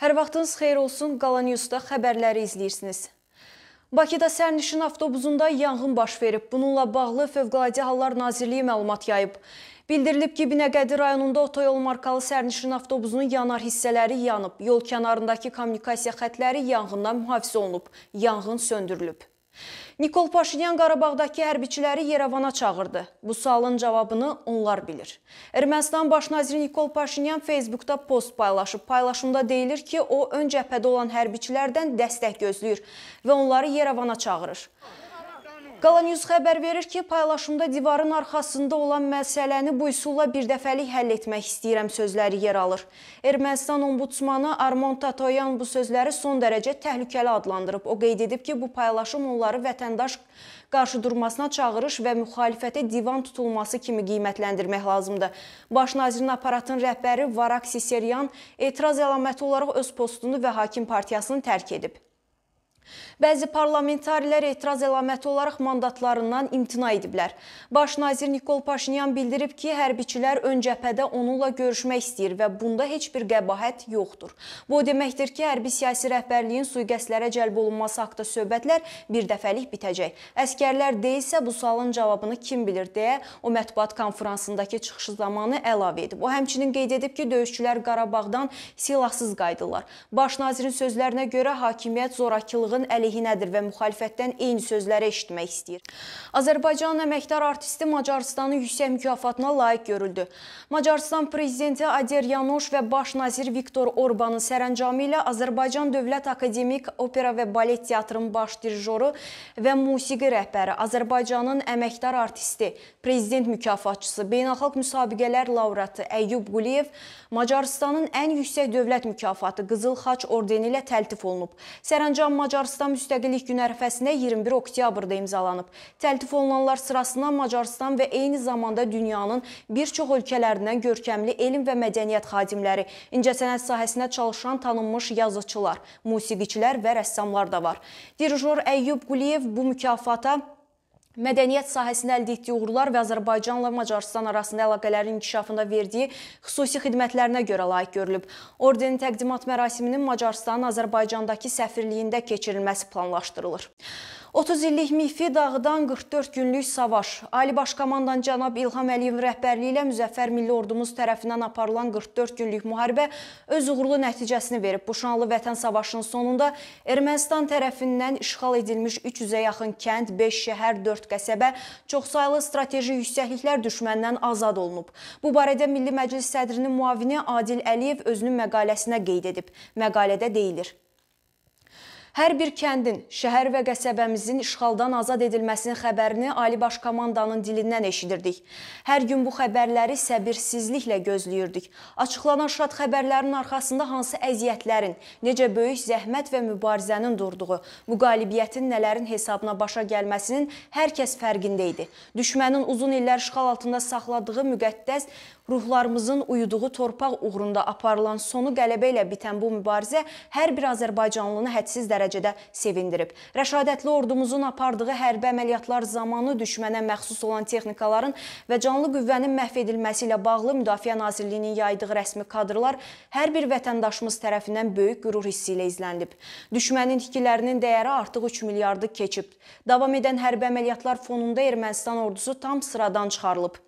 Hər vaxtınız xeyir olsun, Qala Newsda xəbərləri izləyirsiniz. Bakıda sərnişin avtobusunda yanğın baş verib. Bununla bağlı Fövqəladə Hallar Nazirliyi məlumat yayıb. Bildirilib ki, Binəqədi rayonunda otoyol markalı sərnişin avtobusunun yanar hissələri yanıb. Yol kənarındakı kommunikasiya xətləri yanğından mühafizə olunub. Yanğın söndürülüb. Nikol Paşinyan Qarabağdakı hərbiçiləri Yerevana çağırdı. Bu sualın cavabını onlar bilir. Ermənistan Başnaziri Nikol Paşinyan Facebookda post paylaşıb. Paylaşımda deyilir ki, o ön cəbhədə olan hərbiçilərdən dəstək gözləyir və onları Yerevana çağırır. Qala News xəbər verir ki, paylaşımda divarın arxasında olan məsələni bu üsulla birdəfəlik həll etmək istəyirəm sözləri yer alır. Ermənistan ombudsmanı Armon Tatoyan bu sözləri son dərəcə təhlükəli adlandırıb. O qeyd edib ki, bu paylaşım onları vətəndaş qarşı durmasına çağırış və müxalifətə divan tutulması kimi qiymətləndirmək lazımdır. Baş nazirin aparatın rəhbəri Varak Siseryan etiraz əlaməti olaraq öz postunu və hakim partiyasını tərk edib. Bəzi parlamentarilər etiraz əlaməti olaraq mandatlarından imtina ediblər. Baş nazir Nikol Paşinyan bildirib ki, hərbiçilər ön cəbhədə onunla görüşmək istəyir və bunda heç bir qəbahət yoxdur. Bu o deməkdir ki, hərbi siyasi rəhbərliyin sui-qəslərə cəlb olunması haqqında söhbətlər bir dəfəlik bitəcək. Əskərlər deyilsə bu sualın cavabını kim bilir deyə o mətbuat konfransındakı çıxışı zamanı əlavə edib. O həmçinin qeyd edib ki, döyüşçülər Qarabağdan silahsız qayıdırlar. Baş nazirin sözlərinə görə hakimiyyət zorakılığı qanunçuluğun əleyhinədir və müxalifətdən eyni sözləri eşitmək istəyir. Azərbaycan əməkdar artisti Macarıstanın yüksək mükafatına layiq görüldü. Macarıstan prezidenti Adir Yanoş və baş nazir Viktor Orbanın sərəncamı ilə Azərbaycan Dövlət Akademik Opera və Balet Teatrının baş dirijoru və musiqi rəhbəri Azərbaycanın əməkdar artisti, prezident mükafatçısı, beynəlxalq müsabiqələr laureatı Əyyub Quliyev Macarıstanın ən yüksək dövlət mükafatı Qızıl Xaç ordeni ilə təltif olunub. Sərəncam Macarıstanın Macarıstan Müstəqillik Günü ərəfəsində 21 oktyabrda imzalanıb. Təltif olunanlar sırasına Macarıstan və eyni zamanda dünyanın bir çox ölkələrindən görkəmli elm və mədəniyyət xadimləri, incəsənət sahəsinə çalışan tanınmış yazıçılar, musiqiçilər və rəssamlar da var. Dirijor Əyyub Quliyev bu mükafata Mədəniyyət sahəsinə əldə etdiyi uğurlar və Azərbaycanla Macarıstan arasında əlaqələrin inkişafında verdiyi xüsusi xidmətlərinə görə layiq görülüb. Ordenin təqdimat mərasiminin Macarıstanın Azərbaycandakı səfirliyində keçirilməsi planlaşdırılır. 30 illik mifi dağdan 44 günlük savaş. Ali Baş Komandan cənab İlham Əliyevin rəhbərliyi ilə Müzəffər Milli Ordumuz tərəfindən aparılan 44 günlük müharibə öz uğurlu nəticəsini verib. Bu şanlı vətən savaşının sonunda Ermənistan tərəfindən işğal edilmiş 300-ə yaxın kənd, 5 şəhər, 4 qəsəbə çoxsaylı strateji yüksəkliklər düşməndən azad olunub. Bu barədə Milli Məclis sədrinin müavini Adil Əliyev özünün məqaləsinə qeyd edib. Məqalədə deyilir: Hər bir kəndin, şəhər və qəsəbəmizin işğaldan azad edilməsinin xəbərini Ali Baş Komandanın dilindən eşidirdik. Hər gün bu xəbərləri səbirsizliklə gözləyirdik. Açıqlanan şad xəbərlərin arxasında hansı əziyyətlərin, necə böyük zəhmət və mübarizənin durduğu, bu qalibiyyətin nələrin hesabına başa gəlməsinin hər kəs fərqində idi. Düşmənin uzun illər işğal altında saxladığı müqəddəs ruhlarımızın uyuduğu torpaq uğrunda aparılan sonu qələbə ilə bitən bu mübarizə hər bir azərbaycanlını hədsiz dərəcədə sevindirib. Rəşadətli ordumuzun apardığı hərbi əməliyyatlar zamanı düşmənə məxsus olan texnikaların və canlı qüvvənin məhv edilməsi ilə bağlı Müdafiə Nazirliyinin yaydığı rəsmi kadrlar hər bir vətəndaşımız tərəfindən böyük qürur hissi ilə izlənilib. Düşmənin tikkilərinin dəyəri artıq 3 milyardı keçib. Davam edən hərbi əməliyyatlar fonunda Ermənistan ordusu tam sıradan çıxarılıb.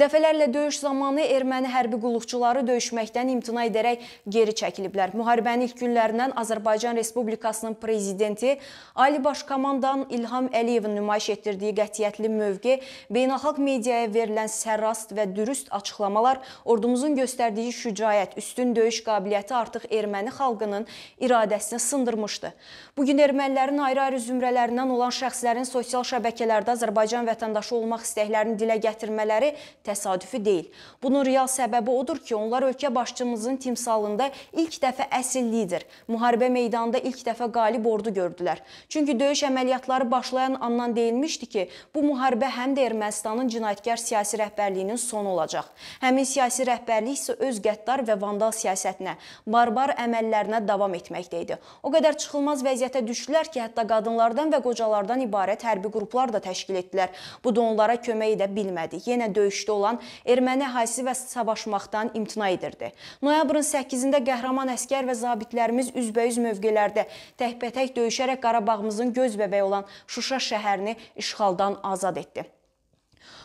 Dəfələrlə döyüş zamanı erməni hərbi qulluqçuları döyüşməkdən imtina edərək geri çəkiliblər. Müharibənin ilk günlərindən Azərbaycan Respublikasının prezidenti Ali Baş Komandan İlham Əliyevin nümayiş etdirdiyi qətiyyətli mövqe, beynəlxalq mediaya verilən sərrast və dürüst açıqlamalar ordumuzun göstərdiyi şücayət, üstün döyüş qabiliyyəti artıq erməni xalqının iradəsini sındırmışdı. Bugün ermənilərin ayrı-ayrı zümrələrindən olan şəxslərin sosial şəbəkələrdə Azərbaycan vətəndaşı olmaq istəklərini dilə gətirmələri təsadüfi deyil. Bunun real səbəbi odur ki, onlar ölkə başçımızın timsalında ilk dəfə əsl lider, müharibə meydanında ilk dəfə qalib ordu gördülər. Çünki döyüş əməliyyatları başlayan andan deyilmişdi ki, bu müharibə həm də Ermənistanın cinayətkar siyasi rəhbərliyinin sonu olacaq. Həmin siyasi rəhbərlik isə öz qəddar və vandal siyasətinə, barbar əməllərinə davam etməkdə idi. O qədər çıxılmaz vəziyyətə düşdülər ki, hətta qadınlardan və qocalardan ibarət hərbi qruplar da təşkil etdilər. Bu da onlara kömək edə bilmədi. Yenə döyüşdə olan erməni əhalisi və savaşmaqdan imtina edirdi. Noyabrın 8-də qəhrəman əskər və zabitlərimiz üzbəüz mövqelərdə təkbətək döyüşərək Qarabağımızın göz bəbəyi olan Şuşa şəhərini işğaldan azad etdi.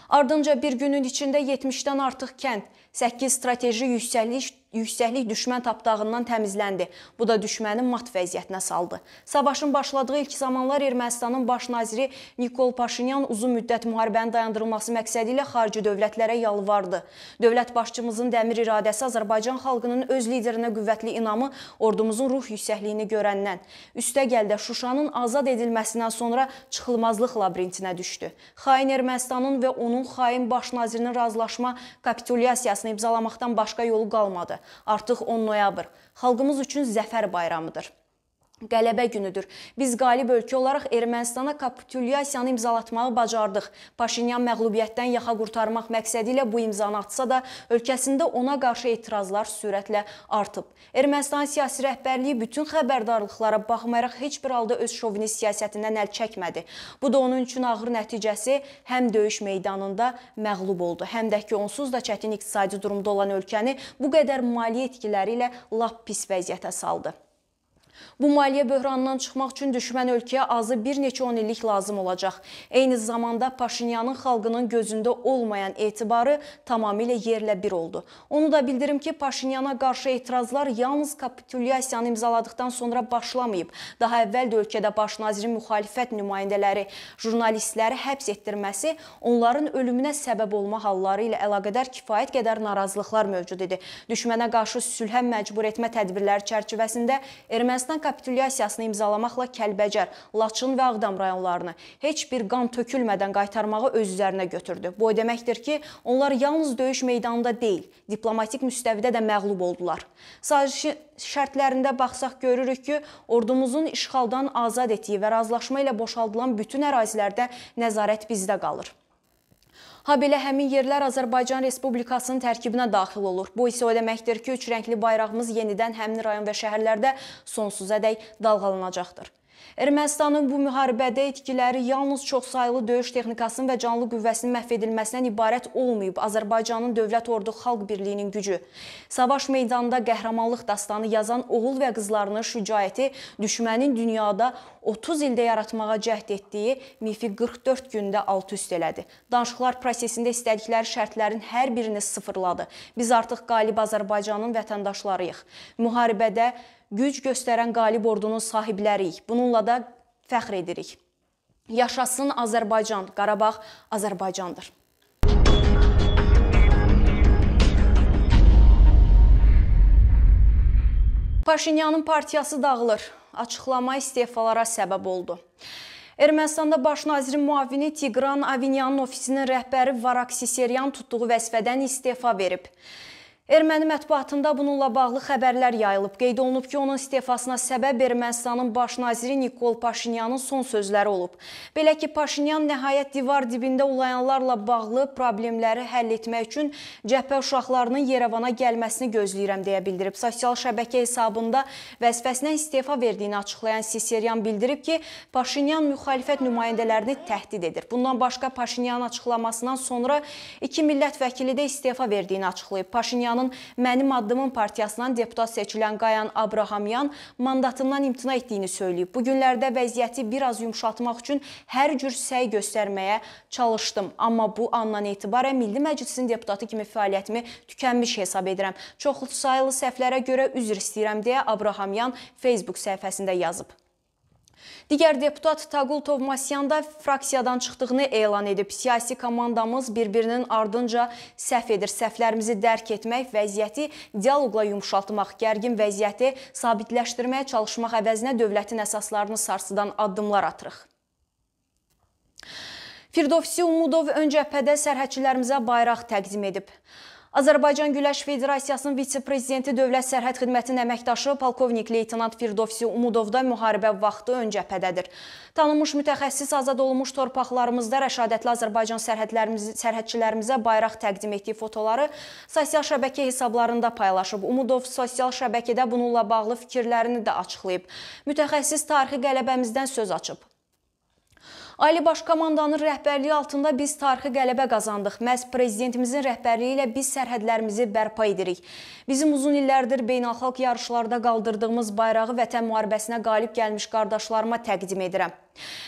Ardınca bir günün içində 70-dən artıq kənd, 8 strateji yüksəliş yüksəklik düşmən tapdağından təmizləndi. Bu da düşmənin mat vəziyyətinə saldı. Savaşın başladığı ilk zamanlar Ermənistanın baş naziri Nikol Paşinyan uzun müddət müharibənin dayandırılması məqsədi ilə xarici dövlətlərə yalvardı. Dövlət başçımızın dəmir iradəsi Azərbaycan xalqının öz liderinə qüvvətli inamı ordumuzun ruh yüksəkliyini görəndən, üstəgəl də Şuşanın azad edilməsindən sonra çıxılmazlıq labirintinə düşdü. Xain Ermənistanın və onun xain baş nazirinin razılaşma kapitulyasiyasını imzalamaqdan başqa yolu qalmadı. Artıq 10 noyabr xalqımız üçün zəfər bayramıdır. Qələbə günüdür. Biz qalib ölkə olaraq Ermənistana kapitulyasiyanı imzalatmağı bacardıq. Paşinyan məğlubiyyətdən yaxa qurtarmaq məqsədi ilə bu imzanı atsa da, ölkəsində ona qarşı etirazlar sürətlə artıb. Ermənistan siyasi rəhbərliyi bütün xəbərdarlıqlara baxmayaraq heç bir halda öz şovini siyasətindən əl çəkmədi. Bu da onun üçün ağır nəticəsi həm döyüş meydanında məğlub oldu, həm də ki, onsuz da çətin iqtisadi durumda olan ölkəni bu qədər maliyyə etkiləri ilə lap pis vəziyyətə saldı. Bu maliyyə böhranından çıxmaq üçün düşmən ölkəyə azı bir neçə 10 illik lazım olacaq. Eyni zamanda Paşinyanın xalqının gözündə olmayan etibarı tamamilə yerlə bir oldu. Onu da bildirim ki, Paşinyana qarşı etirazlar yalnız kapitulyasiyanı imzaladıqdan sonra başlamayıb. Daha əvvəl də ölkədə baş nazirin müxalifət nümayəndələri, jurnalistləri həbs etdirməsi onların ölümünə səbəb olma halları ilə əlaqədar kifayət qədər narazılıqlar mövcud idi. Düşmənə qarşı sülhə məcbur etmə tədbirləri çərçivəsində Ermənistan Ermənistan kapitulyasiyasını imzalamaqla Kəlbəcər, Laçın və Ağdam rayonlarını heç bir qan tökülmədən qaytarmağı öz üzərinə götürdü. Bu o deməkdir ki, onlar yalnız döyüş meydanında deyil, diplomatik müstəvidə də məğlub oldular. Sazişin şərtlərində baxsaq görürük ki, ordumuzun işğaldan azad etdiyi və razılaşma ilə boşaldılan bütün ərazilərdə nəzarət bizdə qalır. Habelə həmin yerlər Azərbaycan Respublikasının tərkibinə daxil olur. Bu isə o deməkdir ki, üç rəngli bayrağımız yenidən həmin rayon və şəhərlərdə sonsuza dək dalğalanacaqdır. Ermənistanın bu müharibədə etkiləri yalnız çoxsaylı döyüş texnikasının və canlı qüvvəsinin məhv edilməsindən ibarət olmayıb. Azərbaycanın Dövlət Ordu Xalq Birliyinin gücü. Savaş meydanında qəhrəmanlıq dastanı yazan oğul və qızlarının şücaəti düşmənin dünyada 30 ildə yaratmağa cəhd etdiyi mifi 44 gündə alt-üst elədi. Danışıqlar prosesində istədikləri şərtlərin hər birini sıfırladı. Biz artıq qalib Azərbaycanın vətəndaşlarıyıq. Müharibədə güc göstərən qalib ordunun sahibləriyik. Bununla da fəxr edirik. Yaşasın Azərbaycan, Qarabağ Azərbaycandır. Paşinyanın partiyası dağılır. Açıqlama istefalara səbəb oldu. Ermənistanda baş nazirin müavini Tiqran Avinyanın ofisinin rəhbəri Varak Siseryan tutduğu vəzifədən istefa verib. Erməni mətbuatında bununla bağlı xəbərlər yayılıb. Qeyd olunub ki, onun istefasına səbəb Ermənistanın baş naziri Nikol Paşinyanın son sözləri olub. Belə ki, Paşinyan nəhayət divar dibində olayanlarla bağlı problemləri həll etmək üçün cəbhə uşaqlarının Yerevana gəlməsini gözləyirəm deyə bildirib. Sosial şəbəkə hesabında vəzifəsinə istefa verdiyini açıqlayan Siseryan bildirib ki, Paşinyan müxalifət nümayəndələrini təhdid edir. Bundan başqa Paşinyan açıqlamasından sonra iki millət vəkili də istefa verdiyini açıqlayıb. Paşinyanın Ağdamın Mənim Addımım partiyasından deputat seçilən Qayan Abrahamyan mandatından imtina etdiyini söyləyib. Bu günlərdə vəziyyəti biraz yumşaltmaq üçün hər cür səy göstərməyə çalışdım, amma bu andan etibarən Milli Məclisin deputatı kimi fəaliyyətimi tükənmiş hesab edirəm. Çoxlu saylı səhvlərə görə üzr istəyirəm deyə Abrahamyan Facebook səhifəsində yazıb. Digər deputat Taqul Tovmasyan da fraksiyadan çıxdığını elan edib. Siyasi komandamız bir-birinin ardınca səhv edir. Səhvlərimizi dərk etmək, vəziyyəti dialoqla yumuşaltmaq, gərgin vəziyyəti sabitləşdirməyə çalışmaq əvəzinə dövlətin əsaslarını sarsıdan addımlar atırıq. Firdovsi Umudov ön cəbhədə sərhədçilərimizə bayraq təqdim edib. Azərbaycan Güləş Federasiyasının vitse-prezidenti Dövlət Sərhəd Xidmətinin əməkdaşı polkovnik leytenant Firdovsi Umudov da müharibə vaxtı ön cəbhədədir. Tanınmış mütəxəssis azad olunmuş torpaqlarımızda rəşadətli Azərbaycan sərhədçilərimizə bayraq təqdim etdiyi fotoları sosial şəbəkə hesablarında paylaşıb. Umudov sosial şəbəkədə bununla bağlı fikirlərini də açıqlayıb. Mütəxəssis tarixi qələbəmizdən söz açıb. Ali Baş Komandanın rəhbərliyi altında biz tarixi qələbə qazandıq. Məhz prezidentimizin rəhbərliyi ilə biz sərhədlərimizi bərpa edirik. Bizim uzun illərdir beynəlxalq yarışlarda qaldırdığımız bayrağı vətən müharibəsinə qalib gəlmiş qardaşlarıma təqdim edirəm.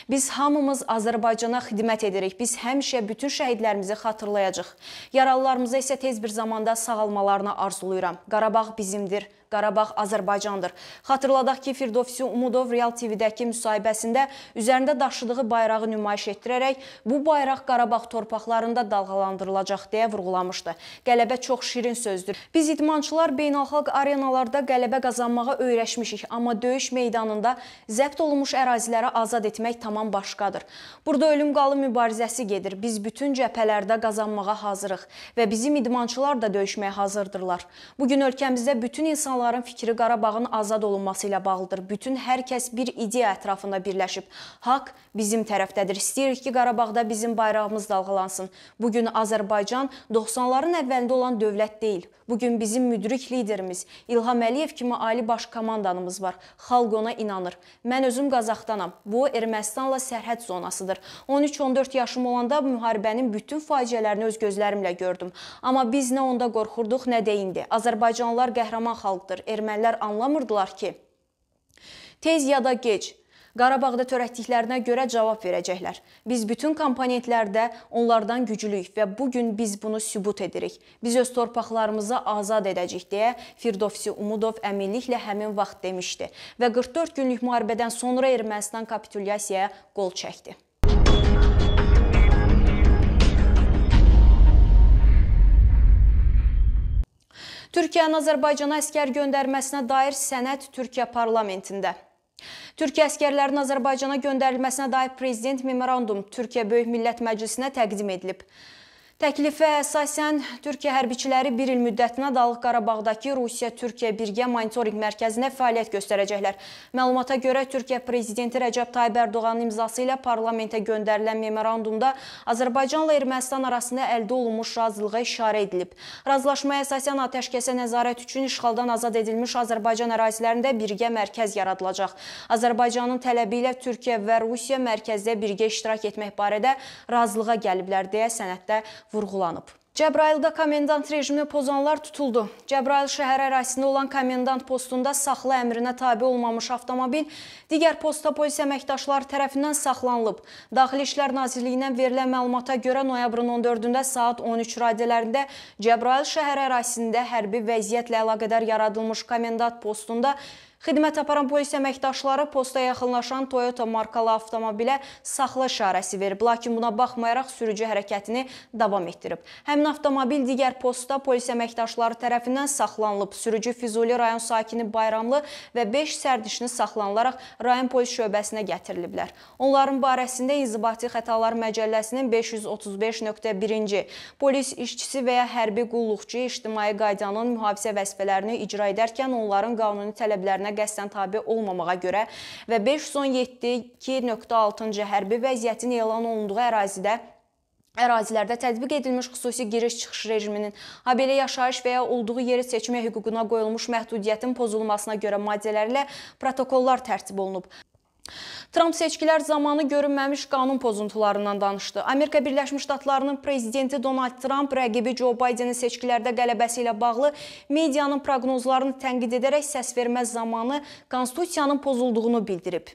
Biz hamımız Azərbaycana xidmət edirik. Biz həmişə bütün şəhidlərimizi xatırlayacağıq. Yaralılarımıza isə tez bir zamanda sağalmalarını arzulayıram. Qarabağ bizimdir. Qarabağ Azərbaycandır. Xatırladaq ki, Firdovsi Umudov Real TV-dəki müsahibəsində üzərində daşıdığı bayrağı nümayiş etdirərək bu bayraq Qarabağ torpaqlarında dalğalandırılacaq deyə vurğulamışdı. Qələbə çox şirin sözdür. Biz idmançılar beynəlxalq arenalarda qələbə qazanmağa öyrəşmişik, amma döyüş meydanında zəbt olunmuş əraziləri azad etmək etmək tamam başqadır. Burada ölüm-qalım mübarizəsi gedir. Biz bütün cəbhələrdə qazanmağa hazırıq və bizim idmançılar da döyüşməyə hazırdırlar. Bu gün ölkəmizdə bütün insanların fikri Qarabağın azad olunması ilə bağlıdır. Bütün hər kəs bir ideya ətrafında birləşib. Haqq bizim tərəfdədir. İstəyirik ki, Qarabağda bizim bayrağımız dalğalansın. Bu gün Azərbaycan 90-ların əvvəlində olan dövlət deyil. Bu gün bizim müdrik liderimiz İlham Əliyev kimi ali baş komandanımız var. Xalq ona inanır. Mən özüm Qazaxdanam. Bu Ermənistanla sərhəd zonasıdır. 13-14 yaşım olanda müharibənin bütün faciələrini öz gözlərimlə gördüm. Amma biz nə onda qorxurduq, nə də indi. Azərbaycanlılar qəhrəman xalqdır. Ermənilər anlamırdılar ki, tez ya da gec Qarabağda törətdiklərinə görə cavab verəcəklər. Biz bütün komponentlərdə onlardan güclüyük və bu gün biz bunu sübut edirik. Biz öz torpaqlarımızı azad edəcəyik deyə Firdovsi Umudov əminliklə həmin vaxt demişdi və 44 günlük müharibədən sonra Ermənistan kapitulyasiyaya qol çəkdi. Türkiyənin Azərbaycana əskər göndərməsinə dair sənəd Türkiyə parlamentində. Türkiyə əskərlərinin Azərbaycana göndərilməsinə dair prezident memorandum Türkiyə Böyük Millət Məclisinə təqdim edilib. Təklifə əsasən Türkiyə hərbiçiləri bir il müddətinə Dağlıq Qarabağdakı Rusiya-Türkiyə birgə monitoring mərkəzinə fəaliyyət göstərəcəklər. Məlumata görə Türkiyə Prezidenti Rəcəb Tayyib Ərdoğanın imzası ilə parlamentə göndərilən memorandumda Azərbaycanla Ermənistan arasında əldə olunmuş razılığa işarə edilib. Razılaşmaya əsasən atəşkəsə nəzarət üçün işğaldan azad edilmiş Azərbaycan ərazilərində birgə mərkəz yaradılacaq. Azərbaycanın tələbi ilə Türkiyə və Rusiya mərkəzdə birgə iştirak etmək barədə razılığa gəliblər deyə sənəddə vurğulanıb. Cəbrayılda komendant rejimini pozanlar tutuldu. Cəbrayıl şəhər ərazisində olan komendant postunda saxla əmrinə tabi olmamış avtomobil digər posta polis əməkdaşları tərəfindən saxlanılıb. Daxili İşlər Nazirliyindən verilən məlumata görə noyabrın 14-də saat 13 radələrində Cəbrayıl şəhər ərazisində hərbi vəziyyətlə əlaqədar yaradılmış komendant postunda Xidmət aparan polis əməkdaşları posta yaxınlaşan Toyota markalı avtomobilə saxla işarəsi verib, lakin buna baxmayaraq sürücü hərəkətini davam etdirib. Həmin avtomobil digər posta polis əməkdaşları tərəfindən saxlanılıb. Sürücü Füzuli rayon sakini Bayramlı və 5 sərdişini saxlanılaraq rayon polis şöbəsinə gətiriliblər. Onların barəsində İnzibati Xətalar Məcəlləsinin 535.1-ci polis işçisi və ya hərbi qulluqçu ictimai qaydanın mühafizə vəzifələrini icra edərkən onların qanuni tələblərinə düşmənə qəsdən tabe olmamağa görə və 5.7.2.6-cı hərbi vəziyyətin elan olunduğu ərazidə ərazilərdə tətbiq edilmiş xüsusi giriş-çıxış rejiminin, habelə yaşayış və ya olduğu yeri seçmə hüququna qoyulmuş məhdudiyyətin pozulmasına görə maddələrlə protokollar tərtib olunub. Tramp seçkilər zamanı görünməmiş qanun pozuntularından danışdı. Amerika Birləşmiş Ştatlarının prezidenti Donald Tramp rəqibi Joe Bidenin seçkilərdə qələbəsi ilə bağlı medianın proqnozlarını tənqid edərək səsvermə zamanı konstitusiyanın pozulduğunu bildirib.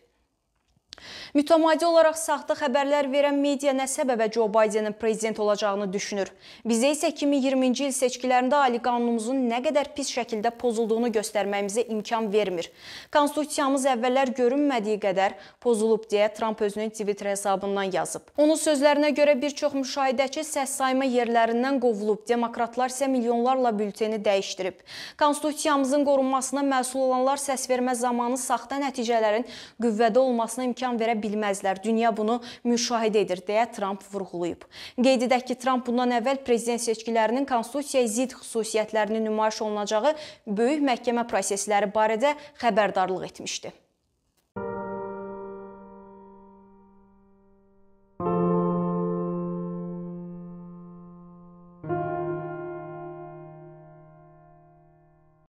Mütəmadi olaraq saxta xəbərlər verən media nə səbəbə Joe Bidenin prezident olacağını düşünür? Bizə isə 2020-ci il seçkilərində ali qanunumuzun nə qədər pis şəkildə pozulduğunu göstərməyimizə imkan vermir. Konstitusiyamız əvvəllər görünmədiyi qədər pozulub deyə Tramp özünün Twitter hesabından yazıb. Onun sözlərinə görə bir çox müşahidəçi səs sayma yerlərindən qovulub, demokratlar isə milyonlarla bülteni dəyişdirib. Konstitusiyamızın qorunmasına məsul olanlar səsvermə zamanı saxta nəticələrin qüvvədə olmasına imkan verə bilmir bilməzlər. Dünya bunu müşahidə edir, deyə Tramp vurğulayıb. Qeyd edək ki, Tramp bundan əvvəl prezident seçkilərinin konstitusiyaya zid xüsusiyyətlərinin nümayiş olunacağı böyük məhkəmə prosesləri barədə xəbərdarlıq etmişdi.